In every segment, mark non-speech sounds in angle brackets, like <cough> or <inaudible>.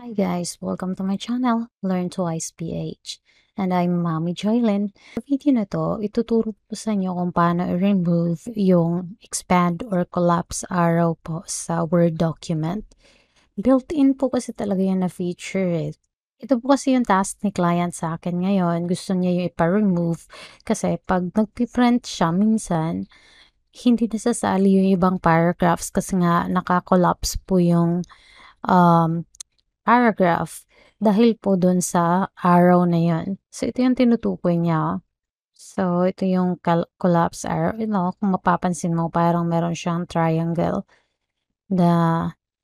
Hi guys, welcome to my channel, Learn Twice PH. And I'm Mommy Joylyn. Sa video na to, ituturo po sa inyo kung paano i-remove yung expand or collapse arrow po sa Word document. Built-in po kasi talaga yan na feature eh. Ito po kasi yung task ni client sa akin ngayon. Gusto niya yung ipa-remove kasi pag nag-print siya minsan, hindi nasasali yung ibang paragraphs kasi nga nakakollapse po yung um, paragraph dahil po doon sa arrow na yun. So, ito yung tinutukoy niya. So, ito yung collapse arrow. You know, kung mapapansin mo, parang meron siyang triangle na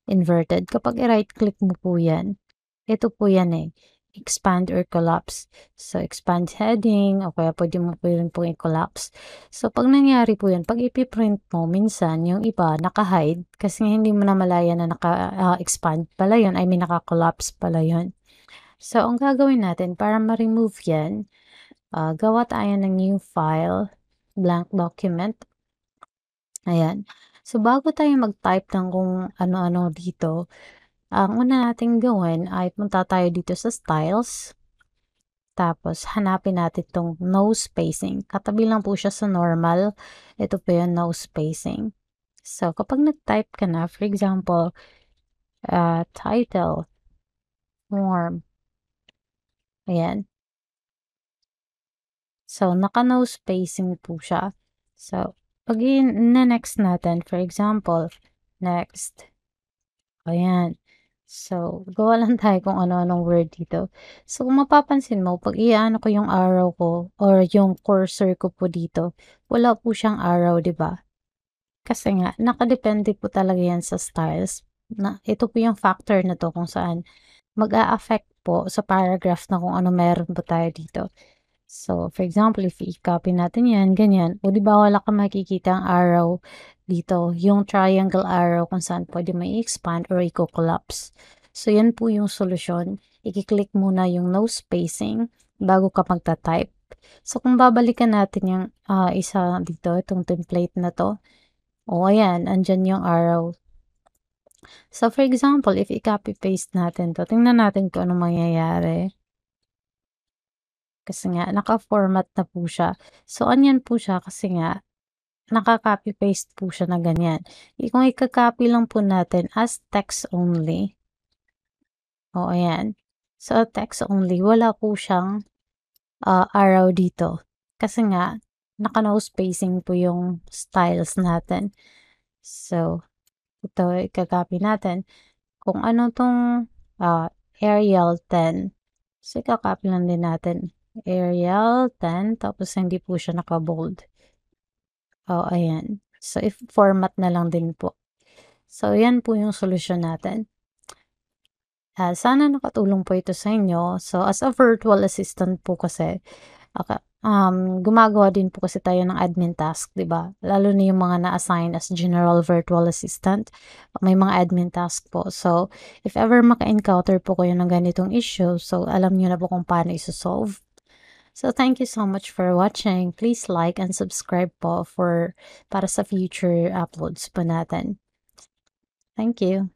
inverted. Kapag i-right click mo po yan, ito po yan eh expand or collapse. So, expand heading, o kaya pwede mo po rin pong i-collapse. So, pag nangyari po yan, pag ipiprint mo, minsan yung iba naka-hide kasi hindi mo na malaya na naka-expand ah, uh, pala yun, I mean naka-collapse pala yun. So, ang gagawin natin para ma-remove yan, uh, gawa tayo ng new file, blank document. Ayan. So, bago tayo mag-type ng kung ano-ano dito, ang una nating gawin ay punta tayo dito sa styles. Tapos, hanapin natin itong nose spacing. Katabi lang po siya sa normal. Ito po yung nose spacing. So, kapag nag-type ka na, for example, uh, title, form, ayan. So, naka nose spacing po siya. So, pag na-next natin, for example, next, ayan. So, gawa lang <laughs> tayo kung ano-anong word dito. So, kung mapapansin mo, pag iaano ko yung arrow ko or yung cursor ko po dito, wala po siyang arrow, di ba? Kasi nga, nakadepende po talaga yan sa styles. Na, ito po yung factor na to kung saan mag affect po sa paragraph na kung ano meron po tayo dito. So, for example, if i-copy natin yan, ganyan, o di ba wala ka makikita ang arrow dito, yung triangle arrow kung saan pwede may expand or i-collapse. So, yan po yung solusyon. I-click muna yung no spacing bago ka magta-type. So, kung babalikan natin yung uh, isa dito, itong template na to, o oh, ayan, andyan yung arrow. So, for example, if i-copy-paste natin to, tingnan natin kung anong mangyayari. Kasi nga, naka-format na po siya. So, anyan po siya kasi nga, naka-copy paste po siya na ganyan. E kung i-copy lang po natin as text only. O, ayan. So, text only. Wala po siyang uh, arrow dito. Kasi nga, naka-no spacing po yung styles natin. So, ito, i-copy natin. Kung ano tong uh, Arial 10. So, i-copy lang din natin. Arial 10. Tapos, hindi po siya naka-bold. Oh, ayan. So, if format na lang din po. So, ayan po yung solusyon natin. Uh, sana nakatulong po ito sa inyo. So, as a virtual assistant po kasi, okay, um, gumagawa din po kasi tayo ng admin task, di ba? Lalo na yung mga na-assign as general virtual assistant, may mga admin task po. So, if ever maka-encounter po kayo ng ganitong issue, so alam niyo na po kung paano isosolve. So thank you so much for watching. Please like and subscribe po for para sa future uploads po natin. Thank you.